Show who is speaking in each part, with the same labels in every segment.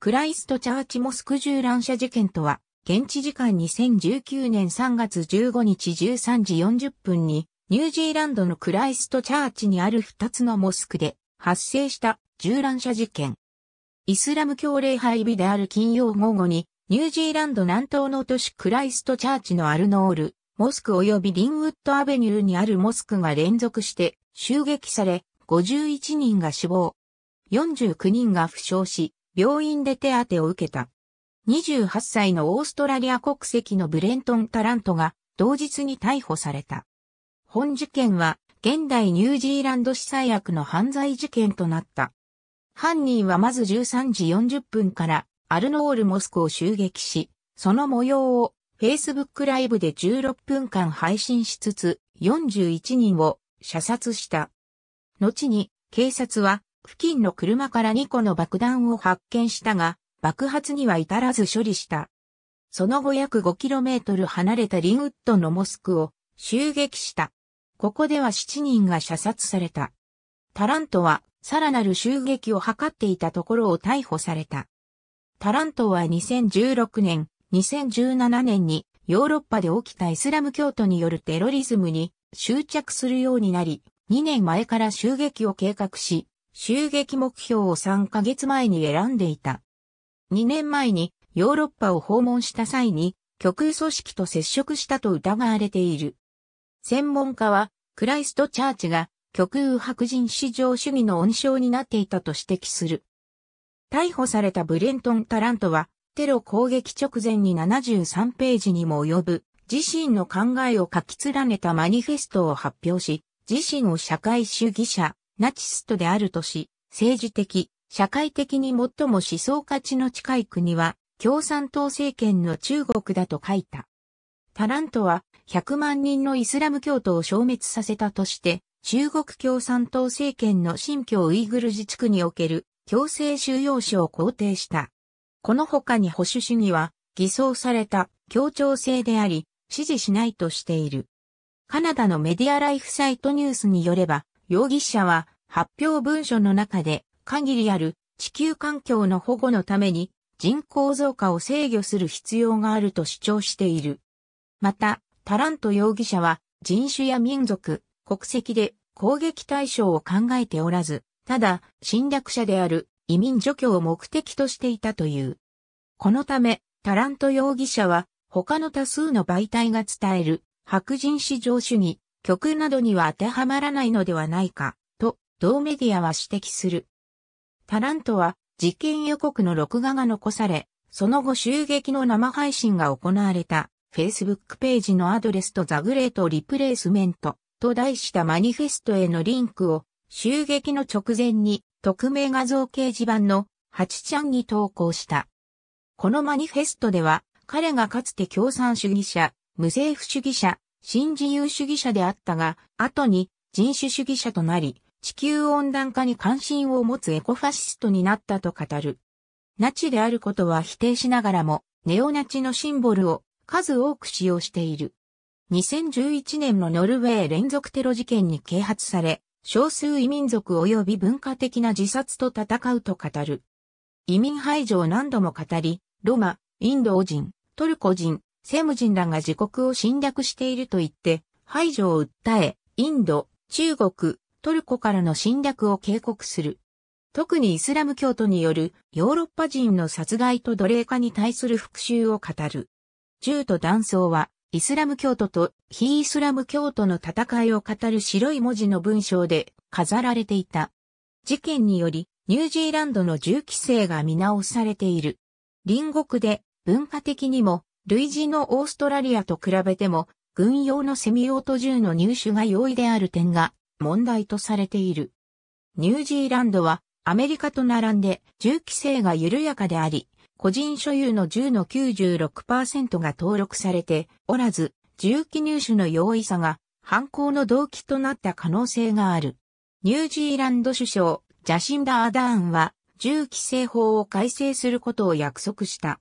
Speaker 1: クライストチャーチモスク銃乱射事件とは、現地時間2019年3月15日13時40分に、ニュージーランドのクライストチャーチにある2つのモスクで発生した銃乱射事件。イスラム教礼拝日である金曜午後に、ニュージーランド南東の都市クライストチャーチのアルノール、モスク及びリンウッドアベニューにあるモスクが連続して襲撃され、51人が死亡、49人が負傷し、病院で手当てを受けた。28歳のオーストラリア国籍のブレントン・タラントが同日に逮捕された。本事件は現代ニュージーランド司祭役の犯罪事件となった。犯人はまず13時40分からアルノールモスクを襲撃し、その模様を Facebook ライブで16分間配信しつつ41人を射殺した。後に警察は付近の車から2個の爆弾を発見したが、爆発には至らず処理した。その後約 5km 離れたリンウッドのモスクを襲撃した。ここでは7人が射殺された。タラントはさらなる襲撃を図っていたところを逮捕された。タラントは2016年、2017年にヨーロッパで起きたイスラム教徒によるテロリズムに執着するようになり、2年前から襲撃を計画し、襲撃目標を3ヶ月前に選んでいた。2年前にヨーロッパを訪問した際に極右組織と接触したと疑われている。専門家はクライストチャーチが極右白人至上主義の温床になっていたと指摘する。逮捕されたブレントン・タラントはテロ攻撃直前に73ページにも及ぶ自身の考えを書き連ねたマニフェストを発表し、自身を社会主義者、ナチストであるとし、政治的、社会的に最も思想価値の近い国は、共産党政権の中国だと書いた。タラントは100万人のイスラム教徒を消滅させたとして、中国共産党政権の新疆ウイグル自治区における強制収容所を肯定した。この他に保守主義は偽装された協調性であり、支持しないとしている。カナダのメディアライフサイトニュースによれば、容疑者は発表文書の中で限りある地球環境の保護のために人口増加を制御する必要があると主張している。また、タラント容疑者は人種や民族、国籍で攻撃対象を考えておらず、ただ侵略者である移民除去を目的としていたという。このため、タラント容疑者は他の多数の媒体が伝える白人至上主義、曲などには当てはまらないのではないか同メディアは指摘する。タラントは事件予告の録画が残され、その後襲撃の生配信が行われた Facebook ページのアドレスとザグレートリプレイスメントと題したマニフェストへのリンクを襲撃の直前に匿名画像掲示板の8ちゃんに投稿した。このマニフェストでは彼がかつて共産主義者、無政府主義者、新自由主義者であったが、後に人種主義者となり、地球温暖化に関心を持つエコファシストになったと語る。ナチであることは否定しながらも、ネオナチのシンボルを数多く使用している。2011年のノルウェー連続テロ事件に啓発され、少数異民族及び文化的な自殺と戦うと語る。移民排除を何度も語り、ロマ、インド人、トルコ人、セム人らが自国を侵略していると言って、排除を訴え、インド、中国、トルコからの侵略を警告する。特にイスラム教徒によるヨーロッパ人の殺害と奴隷化に対する復讐を語る。銃と断層はイスラム教徒と非イスラム教徒の戦いを語る白い文字の文章で飾られていた。事件によりニュージーランドの銃規制が見直されている。隣国で文化的にも類似のオーストラリアと比べても軍用のセミオート銃の入手が容易である点が問題とされている。ニュージーランドはアメリカと並んで銃規制が緩やかであり、個人所有の銃の96%が登録されておらず、銃器入手の容易さが犯行の動機となった可能性がある。ニュージーランド首相、ジャシンダ・アダーンは、銃規制法を改正することを約束した。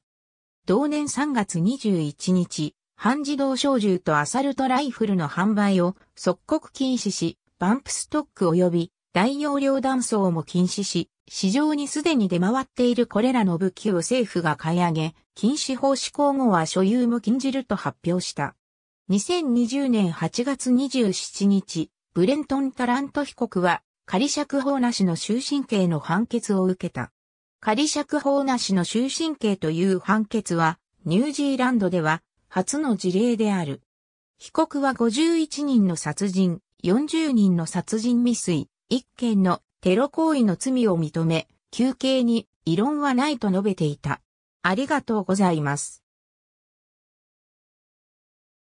Speaker 1: 同年3月21日、半自動小銃とアサルトライフルの販売を即刻禁止し、バンプストック及び大容量断層も禁止し、市場にすでに出回っているこれらの武器を政府が買い上げ、禁止法施行後は所有も禁じると発表した。2020年8月27日、ブレントン・タラント被告は仮釈放なしの終身刑の判決を受けた。仮釈放なしの終身刑という判決は、ニュージーランドでは初の事例である。被告は51人の殺人、40人の殺人未遂、1件のテロ行為の罪を認め、休刑に異論はないと述べていた。ありがとうございます。